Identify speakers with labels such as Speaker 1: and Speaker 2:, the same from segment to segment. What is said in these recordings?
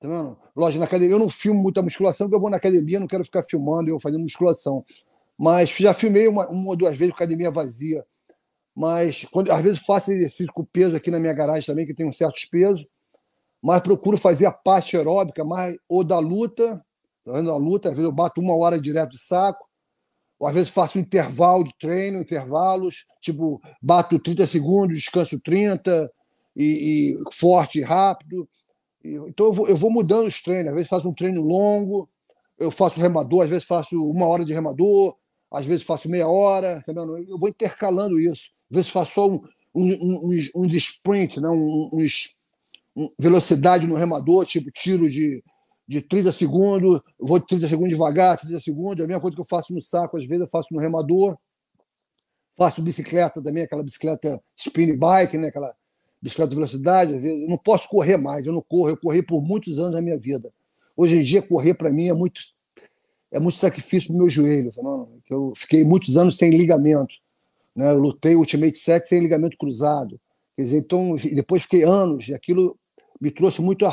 Speaker 1: Tá vendo? Lógico, na academia eu não filmo muita musculação, porque eu vou na academia, não quero ficar filmando eu fazendo musculação. Mas já filmei uma, uma ou duas vezes com academia vazia. Mas quando, às vezes faço exercício com peso aqui na minha garagem também, que tem um certo peso Mas procuro fazer a parte aeróbica, mais ou da luta, tá a luta, às vezes eu bato uma hora direto do saco, ou às vezes faço um intervalo de treino, intervalos, tipo, bato 30 segundos, descanso 30, e, e forte e rápido então eu vou, eu vou mudando os treinos. Às vezes faço um treino longo, eu faço remador, às vezes faço uma hora de remador, às vezes faço meia hora, tá vendo? eu vou intercalando isso. Às vezes faço só um, um, um, um sprint, né? um, um, velocidade no remador, tipo tiro de, de 30 segundos, vou de 30 segundos devagar, 30 segundos, é a mesma coisa que eu faço no saco, às vezes eu faço no remador, faço bicicleta também, aquela bicicleta spin bike, né? aquela bicicleta de velocidade, às vezes, eu não posso correr mais, eu não corro, eu corri por muitos anos da minha vida. Hoje em dia, correr para mim é muito, é muito sacrifício para o meu joelho. Eu fiquei muitos anos sem ligamento. Né? Eu lutei o Ultimate 7 sem ligamento cruzado. Quer dizer, então, depois fiquei anos, e aquilo me trouxe muito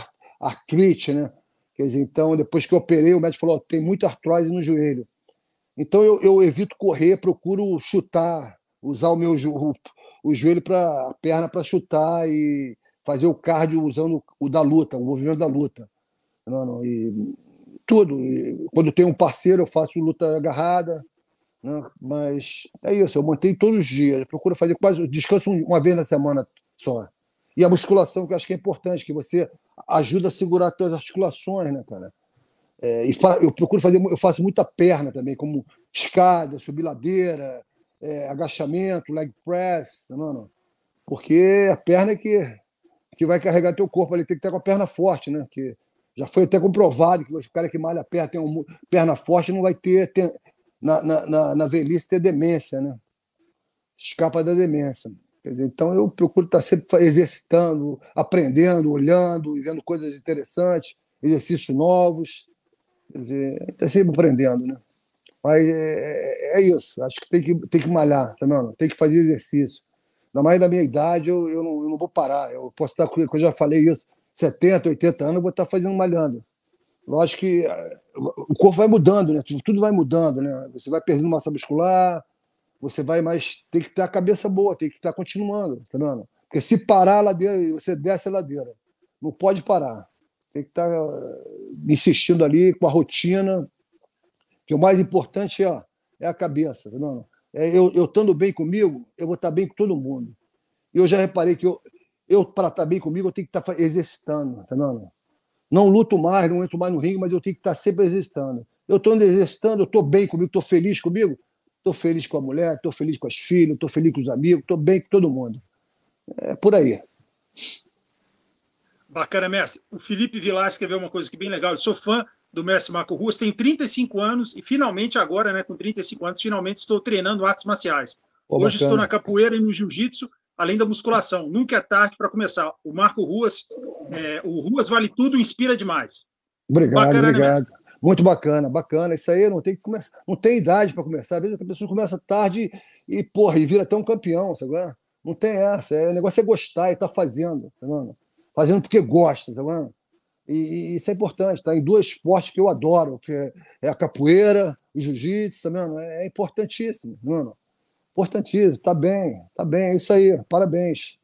Speaker 1: artrite, né? Quer dizer, então, depois que eu operei, o médico falou: tem muita artrose no joelho. Então, eu, eu evito correr, procuro chutar, usar o meu o, o joelho para a perna para chutar e fazer o cardio usando o da luta, o movimento da luta. Não, não, e tudo. E quando tem um parceiro, eu faço luta agarrada. Né, mas é isso, eu mantenho todos os dias. procuro fazer quase. Descanso uma vez na semana só. E a musculação, que eu acho que é importante, que você ajuda a segurar as tuas articulações, né, cara? É, e eu procuro fazer, eu faço muita perna também, como escada, subir ladeira, é, agachamento, leg press, mano? Tá Porque a perna é que, que vai carregar teu corpo ali tem que estar com a perna forte, né? Que já foi até comprovado que o cara que malha a perna tem uma perna forte não vai ter, ter na, na, na, na velhice ter demência, né? Escapa da demência. Dizer, então eu procuro estar sempre exercitando, aprendendo, olhando e vendo coisas interessantes, exercícios novos. Quer dizer, está sempre aprendendo, né? Mas é, é, é, isso. Acho que tem que, tem que malhar, tá vendo? Tem que fazer exercício. Ainda mais da minha idade, eu, eu, não, eu não vou parar. Eu posso estar, como eu já falei isso, 70, 80 anos, eu vou estar fazendo malhando. Lógico que é, o corpo vai mudando, né? Tudo vai mudando, né? Você vai perdendo massa muscular, você vai mais. Tem que ter a cabeça boa, tem que estar continuando, tá vendo? Porque se parar a ladeira, você desce a ladeira. Não pode parar. Tem que estar eh, insistindo ali com a rotina, que o mais importante é, é a cabeça. Não, é, eu, estando bem comigo, eu vou estar bem com todo mundo. E eu já reparei que eu, eu para estar bem comigo, eu tenho que estar exercitando, tá, não Não luto mais, não entro mais no ringue, mas eu tenho que estar sempre exercitando. Eu estou exercitando, eu estou bem comigo, estou feliz comigo, estou feliz com a mulher, estou feliz com as filhas, estou feliz com os amigos, estou bem com todo mundo. É por aí. Bacana, mestre. O Felipe quer escreveu uma coisa que é bem legal. Eu sou fã do mestre Marco Ruas, tem 35 anos e finalmente agora, né, com 35 anos, finalmente estou treinando artes marciais. Oh, Hoje bacana. estou na capoeira e no jiu-jitsu, além da musculação. Nunca é tarde para começar. O Marco Ruas, é, o Ruas vale tudo, inspira demais. Obrigado, bacana, né, obrigado. Né, muito bacana, bacana. Isso aí não tem que começar, não tem idade para começar. Às vezes a pessoa começa tarde e, porra, e vira até um campeão, sabe? É? Não tem essa. É, o negócio é gostar e estar tá fazendo, tá Fazendo porque gosta, sabe? Tá e, isso é importante, tá? Em dois esportes que eu adoro, que é, é a capoeira, o jiu-jitsu, mano, tá é importantíssimo, mano. Importantíssimo, tá bem, tá bem, é isso aí, parabéns.